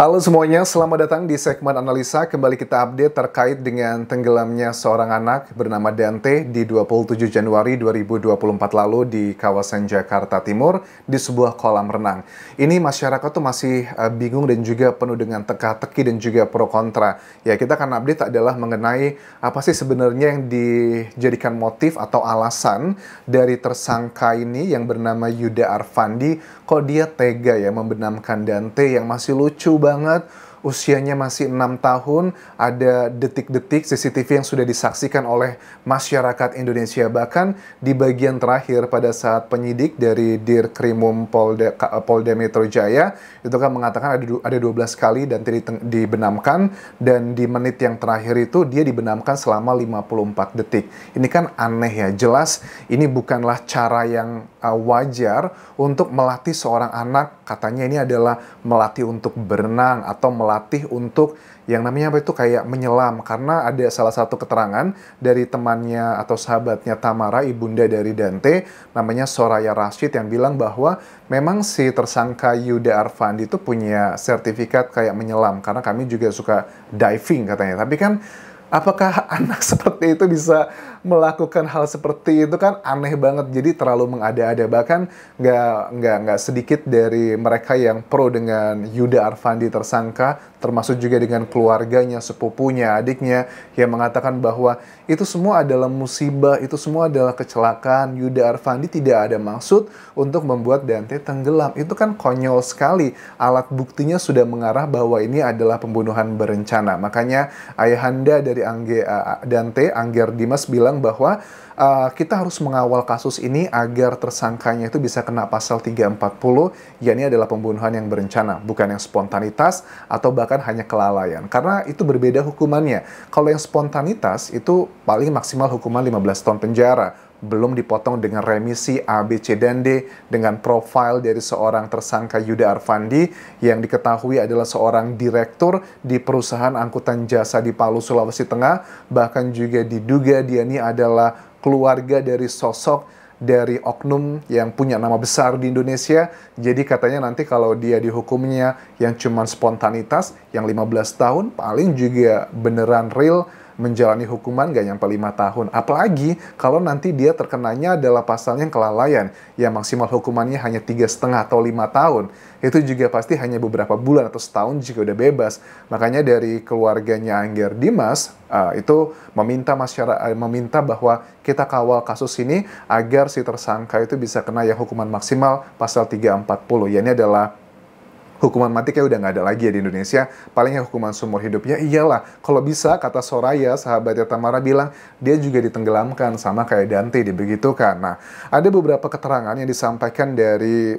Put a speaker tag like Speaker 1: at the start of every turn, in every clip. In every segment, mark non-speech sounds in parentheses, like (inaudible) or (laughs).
Speaker 1: Halo semuanya, selamat datang di segmen analisa. Kembali kita update terkait dengan tenggelamnya seorang anak bernama Dante di 27 Januari 2024 lalu di kawasan Jakarta Timur di sebuah kolam renang. Ini masyarakat tuh masih eh, bingung dan juga penuh dengan teka-teki dan juga pro kontra. Ya, kita akan update adalah mengenai apa sih sebenarnya yang dijadikan motif atau alasan dari tersangka ini yang bernama Yuda Arfandi kok dia tega ya membenamkan Dante yang masih lucu banget banget usianya masih enam tahun, ada detik-detik CCTV yang sudah disaksikan oleh masyarakat Indonesia. Bahkan di bagian terakhir pada saat penyidik dari Dirkrimum Polda, Polda Metro Jaya, itu kan mengatakan ada, ada 12 kali dan dibenamkan, dan di menit yang terakhir itu dia dibenamkan selama 54 detik. Ini kan aneh ya, jelas ini bukanlah cara yang uh, wajar untuk melatih seorang anak, katanya ini adalah melatih untuk berenang atau melatih melatih untuk yang namanya apa itu kayak menyelam karena ada salah satu keterangan dari temannya atau sahabatnya Tamara ibunda dari Dante namanya Soraya Rashid yang bilang bahwa memang si tersangka Yuda Arfandi itu punya sertifikat kayak menyelam karena kami juga suka diving katanya tapi kan apakah (laughs) anak seperti itu bisa melakukan hal seperti itu kan aneh banget jadi terlalu mengada-ada bahkan nggak nggak nggak sedikit dari mereka yang pro dengan Yuda Arfandi tersangka termasuk juga dengan keluarganya sepupunya adiknya yang mengatakan bahwa itu semua adalah musibah itu semua adalah kecelakaan Yuda Arfandi tidak ada maksud untuk membuat Dante tenggelam itu kan konyol sekali alat buktinya sudah mengarah bahwa ini adalah pembunuhan berencana makanya ayahanda dari dari Angge uh, eh, eh, Dante Angger Dimas bilang bahwa uh, kita harus mengawal kasus ini agar tersangkanya itu bisa kena pasal 340 Ini adalah pembunuhan yang berencana bukan yang spontanitas atau bahkan hanya kelalaian karena itu berbeda hukumannya. Kalau yang spontanitas itu paling maksimal hukuman 15 tahun penjara belum dipotong dengan remisi A, B, C, dan D dengan profil dari seorang tersangka Yuda Arfandi yang diketahui adalah seorang direktur di perusahaan angkutan jasa di Palu, Sulawesi Tengah bahkan juga diduga dia ini adalah keluarga dari sosok dari oknum yang punya nama besar di Indonesia. Jadi katanya nanti kalau dia dihukumnya yang cuma spontanitas, yang 15 tahun paling juga beneran real menjalani hukuman gak nyampe 5 tahun. Apalagi kalau nanti dia terkenanya adalah pasalnya yang kelalaian, ya maksimal hukumannya hanya tiga setengah atau lima tahun. Itu juga pasti hanya beberapa bulan atau setahun jika udah bebas. Makanya dari keluarganya Angger Dimas, uh, itu meminta masyarakat eh, meminta bahwa kita kawal kasus ini agar si tersangka itu bisa kena yang hukuman maksimal pasal 340. Ya ini adalah hukuman mati kayak udah nggak ada lagi ya di Indonesia. Palingnya hukuman seumur hidupnya iyalah, kalau bisa kata Soraya, sahabatnya Tamara bilang, dia juga ditenggelamkan sama kayak Dante kan. Nah, ada beberapa keterangan yang disampaikan dari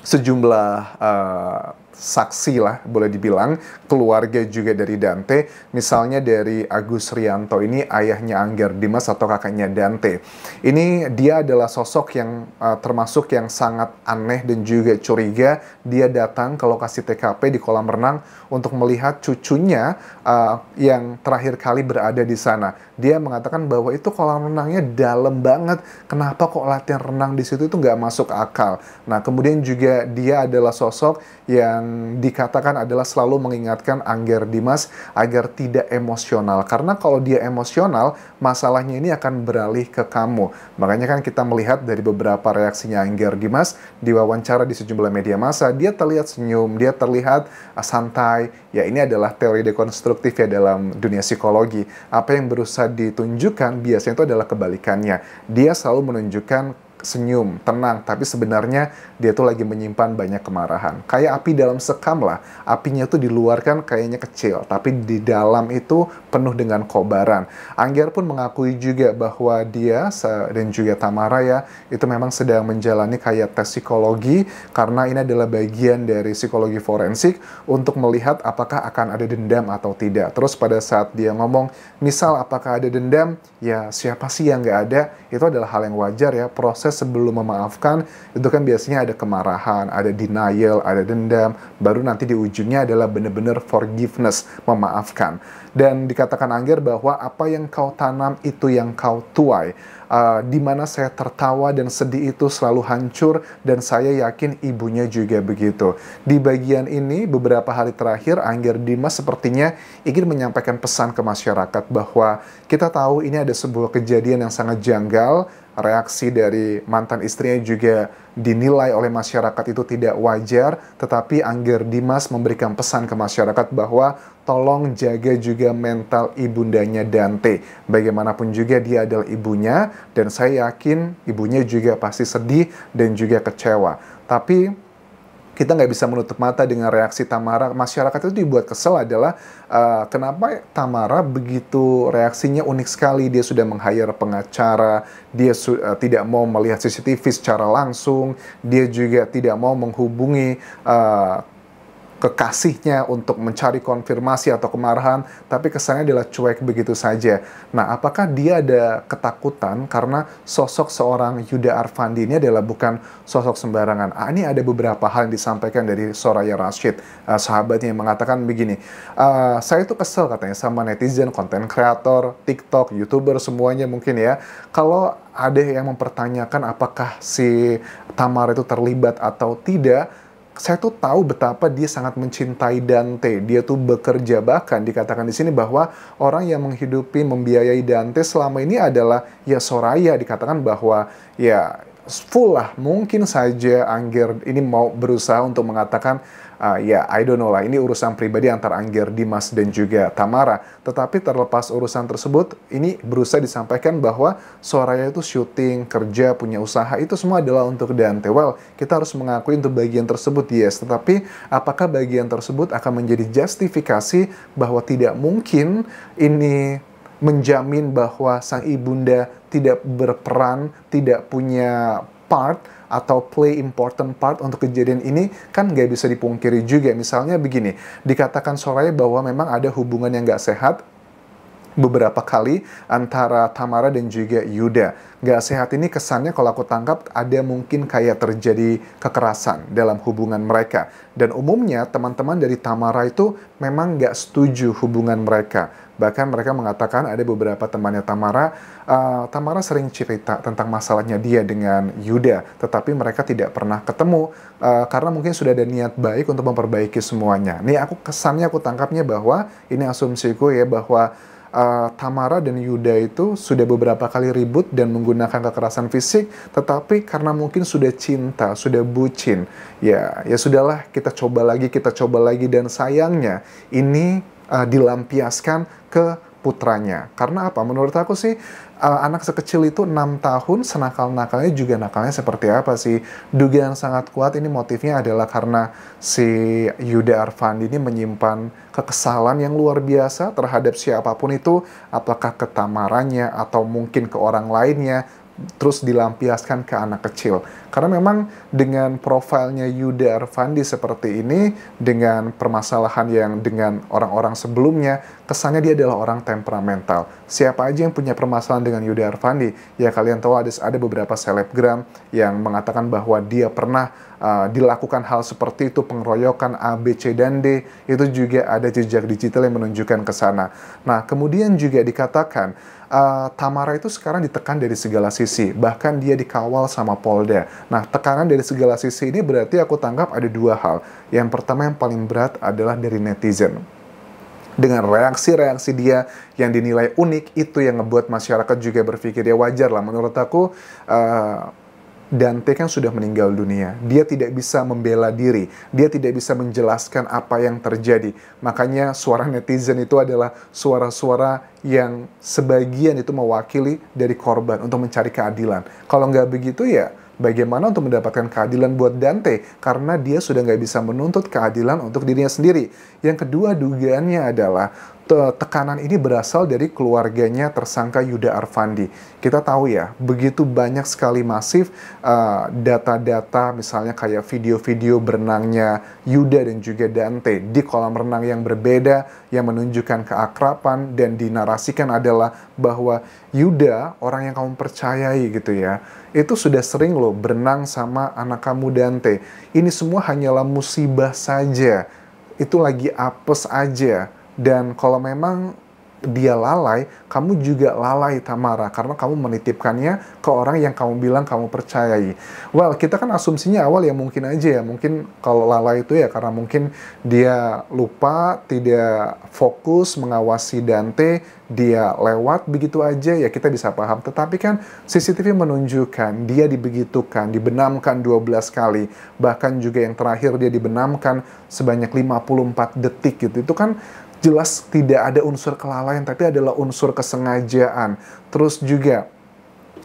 Speaker 1: sejumlah uh, saksi lah boleh dibilang keluarga juga dari Dante misalnya dari Agus Rianto ini ayahnya Angger Dimas atau kakaknya Dante ini dia adalah sosok yang uh, termasuk yang sangat aneh dan juga curiga dia datang ke lokasi TKP di kolam renang untuk melihat cucunya uh, yang terakhir kali berada di sana dia mengatakan bahwa itu kolam renangnya dalam banget kenapa kok latihan renang di situ itu nggak masuk akal nah kemudian juga dia adalah sosok yang yang dikatakan adalah selalu mengingatkan Angger Dimas agar tidak emosional. Karena kalau dia emosional, masalahnya ini akan beralih ke kamu. Makanya kan kita melihat dari beberapa reaksinya Angger Dimas di wawancara di sejumlah media massa, dia terlihat senyum, dia terlihat ah, santai. Ya ini adalah teori dekonstruktif ya dalam dunia psikologi. Apa yang berusaha ditunjukkan biasanya itu adalah kebalikannya. Dia selalu menunjukkan senyum, tenang, tapi sebenarnya dia tuh lagi menyimpan banyak kemarahan. Kayak api dalam sekam lah, apinya tuh di luar kan kayaknya kecil, tapi di dalam itu penuh dengan kobaran. Angger pun mengakui juga bahwa dia dan juga Tamara ya, itu memang sedang menjalani kayak tes psikologi, karena ini adalah bagian dari psikologi forensik untuk melihat apakah akan ada dendam atau tidak. Terus pada saat dia ngomong, misal apakah ada dendam, ya siapa sih yang nggak ada, itu adalah hal yang wajar ya, proses sebelum memaafkan itu kan biasanya ada kemarahan, ada denial, ada dendam, baru nanti di ujungnya adalah benar-benar forgiveness, memaafkan. Dan dikatakan Angger bahwa apa yang kau tanam itu yang kau tuai. Uh, di mana saya tertawa dan sedih itu selalu hancur dan saya yakin ibunya juga begitu. Di bagian ini beberapa hari terakhir Angger Dimas sepertinya ingin menyampaikan pesan ke masyarakat bahwa kita tahu ini ada sebuah kejadian yang sangat janggal reaksi dari mantan istrinya juga dinilai oleh masyarakat itu tidak wajar, tetapi Angger Dimas memberikan pesan ke masyarakat bahwa tolong jaga juga mental ibundanya Dante. Bagaimanapun juga dia adalah ibunya dan saya yakin ibunya juga pasti sedih dan juga kecewa. Tapi kita nggak bisa menutup mata dengan reaksi Tamara. Masyarakat itu dibuat kesel adalah uh, kenapa Tamara begitu reaksinya unik sekali. Dia sudah meng pengacara, dia uh, tidak mau melihat CCTV secara langsung, dia juga tidak mau menghubungi uh, kekasihnya untuk mencari konfirmasi atau kemarahan, tapi kesannya adalah cuek begitu saja. Nah, apakah dia ada ketakutan karena sosok seorang Yuda Arfandi ini adalah bukan sosok sembarangan? Ah, ini ada beberapa hal yang disampaikan dari Soraya Rashid, uh, sahabatnya yang mengatakan begini, uh, saya itu kesel katanya sama netizen, konten kreator, TikTok, YouTuber, semuanya mungkin ya, kalau ada yang mempertanyakan apakah si Tamar itu terlibat atau tidak, saya tuh tahu betapa dia sangat mencintai Dante. Dia tuh bekerja bahkan dikatakan di sini bahwa orang yang menghidupi, membiayai Dante selama ini adalah ya Soraya dikatakan bahwa ya full lah mungkin saja Angger ini mau berusaha untuk mengatakan uh, ya I don't know lah ini urusan pribadi antar Angger Dimas dan juga Tamara tetapi terlepas urusan tersebut ini berusaha disampaikan bahwa suaranya itu syuting kerja punya usaha itu semua adalah untuk Dante well kita harus mengakui untuk bagian tersebut yes tetapi apakah bagian tersebut akan menjadi justifikasi bahwa tidak mungkin ini menjamin bahwa sang ibunda tidak berperan, tidak punya part atau play important part untuk kejadian ini kan nggak bisa dipungkiri juga. Misalnya begini, dikatakan Soraya bahwa memang ada hubungan yang nggak sehat beberapa kali antara Tamara dan juga Yuda. Gak sehat ini kesannya kalau aku tangkap ada mungkin kayak terjadi kekerasan dalam hubungan mereka. Dan umumnya teman-teman dari Tamara itu memang gak setuju hubungan mereka Bahkan mereka mengatakan ada beberapa temannya Tamara, uh, Tamara sering cerita tentang masalahnya dia dengan Yuda, tetapi mereka tidak pernah ketemu uh, karena mungkin sudah ada niat baik untuk memperbaiki semuanya. Nih aku kesannya aku tangkapnya bahwa ini asumsiku ya bahwa uh, Tamara dan Yuda itu sudah beberapa kali ribut dan menggunakan kekerasan fisik, tetapi karena mungkin sudah cinta, sudah bucin, ya, ya sudahlah kita coba lagi, kita coba lagi dan sayangnya ini uh, dilampiaskan ke putranya. Karena apa? Menurut aku sih uh, anak sekecil itu enam tahun senakal-nakalnya juga nakalnya seperti apa sih? Dugaan sangat kuat ini motifnya adalah karena si Yuda Arfandi ini menyimpan kekesalan yang luar biasa terhadap siapapun itu, apakah ketamarannya atau mungkin ke orang lainnya terus dilampiaskan ke anak kecil. Karena memang dengan profilnya Yuda Arvandi seperti ini, dengan permasalahan yang dengan orang-orang sebelumnya, kesannya dia adalah orang temperamental. Siapa aja yang punya permasalahan dengan Yuda Arfandi, Ya kalian tahu ada ada beberapa selebgram yang mengatakan bahwa dia pernah uh, dilakukan hal seperti itu pengeroyokan A, B, C dan D. Itu juga ada jejak digital yang menunjukkan ke sana. Nah, kemudian juga dikatakan uh, Tamara itu sekarang ditekan dari segala sisi, bahkan dia dikawal sama Polda. Nah, tekanan dari segala sisi ini berarti aku tangkap ada dua hal. Yang pertama yang paling berat adalah dari netizen dengan reaksi-reaksi dia yang dinilai unik itu yang ngebuat masyarakat juga berpikir ya wajar lah menurut aku uh, Dante kan sudah meninggal dunia dia tidak bisa membela diri dia tidak bisa menjelaskan apa yang terjadi makanya suara netizen itu adalah suara-suara yang sebagian itu mewakili dari korban untuk mencari keadilan kalau nggak begitu ya Bagaimana untuk mendapatkan keadilan buat Dante? Karena dia sudah nggak bisa menuntut keadilan untuk dirinya sendiri. Yang kedua dugaannya adalah tekanan ini berasal dari keluarganya tersangka Yuda Arfandi. Kita tahu ya, begitu banyak sekali masif eh, data-data uh, misalnya kayak video-video berenangnya Yuda dan juga Dante di kolam renang yang berbeda yang menunjukkan keakrapan dan dinarasikan adalah bahwa Yuda, orang yang kamu percayai gitu ya, itu sudah sering loh berenang sama anak kamu Dante. Ini semua hanyalah musibah saja. Itu lagi apes aja dan kalau memang dia lalai, kamu juga lalai Tamara karena kamu menitipkannya ke orang yang kamu bilang kamu percayai. Well, kita kan asumsinya awal ya mungkin aja ya, mungkin kalau lalai itu ya karena mungkin dia lupa, tidak fokus mengawasi Dante, dia lewat begitu aja ya kita bisa paham. Tetapi kan CCTV menunjukkan dia dibegitukan, dibenamkan 12 kali, bahkan juga yang terakhir dia dibenamkan sebanyak 54 detik gitu. Itu kan jelas tidak ada unsur kelalaian, tapi adalah unsur kesengajaan. Terus juga,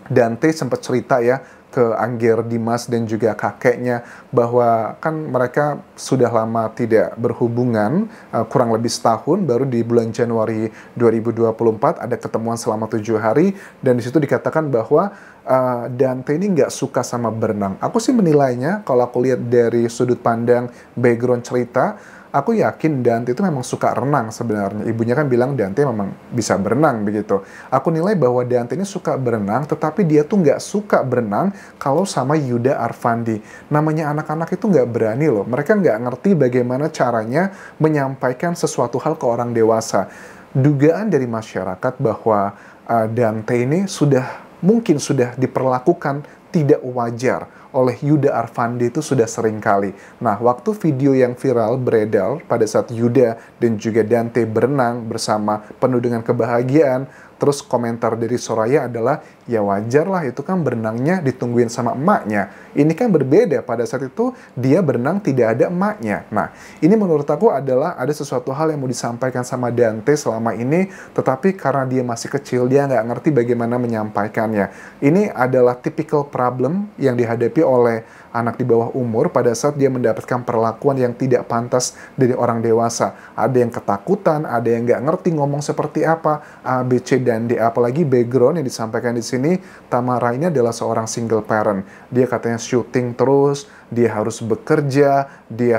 Speaker 1: Dante sempat cerita ya, ke Angger Dimas dan juga kakeknya bahwa kan mereka sudah lama tidak berhubungan eh, kurang lebih setahun baru di bulan Januari 2024 ada ketemuan selama tujuh hari dan disitu dikatakan bahwa eh, Dante ini nggak suka sama berenang. Aku sih menilainya kalau aku lihat dari sudut pandang background cerita aku yakin Dante itu memang suka renang sebenarnya. Ibunya kan bilang Dante memang bisa berenang begitu. Aku nilai bahwa Dante ini suka berenang, tetapi dia tuh nggak suka berenang kalau sama Yuda Arfandi. Namanya anak-anak itu nggak berani loh. Mereka nggak ngerti bagaimana caranya menyampaikan sesuatu hal ke orang dewasa. Dugaan dari masyarakat bahwa uh, Dante ini sudah mungkin sudah diperlakukan tidak wajar oleh Yuda Arfandi itu sudah sering kali. Nah, waktu video yang viral beredar pada saat Yuda dan juga Dante berenang bersama penuh dengan kebahagiaan, terus komentar dari Soraya adalah, ya wajarlah itu kan berenangnya ditungguin sama emaknya. Ini kan berbeda, pada saat itu dia berenang tidak ada emaknya. Nah, ini menurut aku adalah ada sesuatu hal yang mau disampaikan sama Dante selama ini, tetapi karena dia masih kecil, dia nggak ngerti bagaimana menyampaikannya. Ini adalah typical problem yang dihadapi dihadapi oleh anak di bawah umur pada saat dia mendapatkan perlakuan yang tidak pantas dari orang dewasa. Ada yang ketakutan, ada yang nggak ngerti ngomong seperti apa, A, B, C, dan D. Apalagi background yang disampaikan di sini, Tamara ini adalah seorang single parent. Dia katanya syuting terus, dia harus bekerja, dia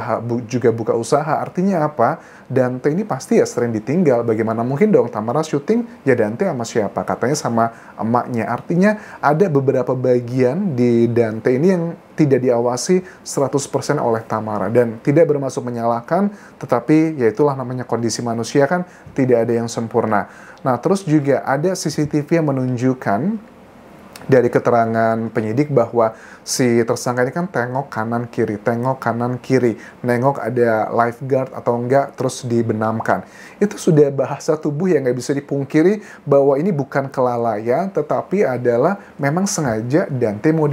Speaker 1: juga buka usaha. Artinya apa? Dante ini pasti ya sering ditinggal. Bagaimana mungkin dong Tamara syuting, ya Dante sama siapa? Katanya sama emaknya. Artinya ada beberapa bagian di Dante ini yang tidak diawasi 100% oleh Tamara dan tidak bermaksud menyalahkan tetapi ya itulah namanya kondisi manusia kan tidak ada yang sempurna. Nah, terus juga ada CCTV yang menunjukkan dari keterangan penyidik bahwa si tersangka ini kan tengok kanan kiri, tengok kanan kiri, nengok ada lifeguard atau enggak terus dibenamkan. Itu sudah bahasa tubuh yang nggak bisa dipungkiri bahwa ini bukan kelalaian tetapi adalah memang sengaja dan temo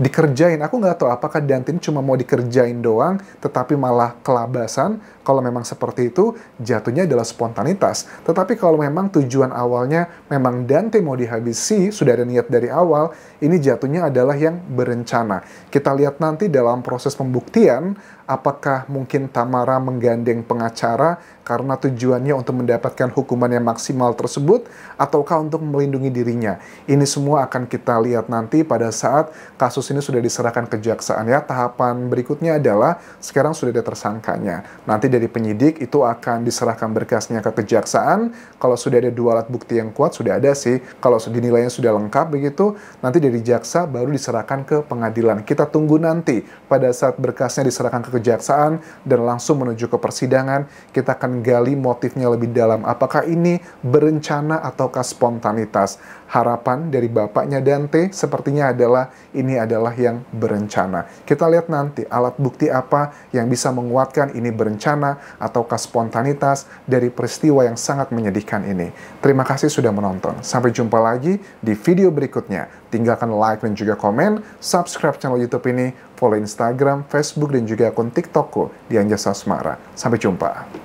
Speaker 1: dikerjain. Aku nggak tahu apakah Dantin cuma mau dikerjain doang, tetapi malah kelabasan. Kalau memang seperti itu, jatuhnya adalah spontanitas. Tetapi kalau memang tujuan awalnya memang Dante mau dihabisi, sudah ada niat dari awal, ini jatuhnya adalah yang berencana. Kita lihat nanti dalam proses pembuktian, apakah mungkin Tamara menggandeng pengacara karena tujuannya untuk mendapatkan hukuman yang maksimal tersebut, ataukah untuk melindungi dirinya. Ini semua akan kita lihat nanti pada saat kasus ini sudah diserahkan kejaksaan ya. Tahapan berikutnya adalah sekarang sudah ada tersangkanya. Nanti dari penyidik itu akan diserahkan berkasnya ke kejaksaan. Kalau sudah ada dua alat bukti yang kuat, sudah ada sih. Kalau dinilainya sudah lengkap begitu, nanti dari jaksa baru diserahkan ke pengadilan. Kita tunggu nanti pada saat berkasnya diserahkan ke kejaksaan dan langsung menuju ke persidangan. Kita akan gali motifnya lebih dalam. Apakah ini berencana ataukah spontanitas? Harapan dari bapaknya Dante sepertinya adalah ini adalah yang berencana. Kita lihat nanti alat bukti apa yang bisa menguatkan ini berencana ataukah spontanitas dari peristiwa yang sangat menyedihkan ini. Terima kasih sudah menonton. Sampai jumpa lagi di video berikutnya. Tinggalkan like dan juga komen, subscribe channel YouTube ini follow Instagram, Facebook, dan juga akun TikTokku di Anjasa Semara. Sampai jumpa.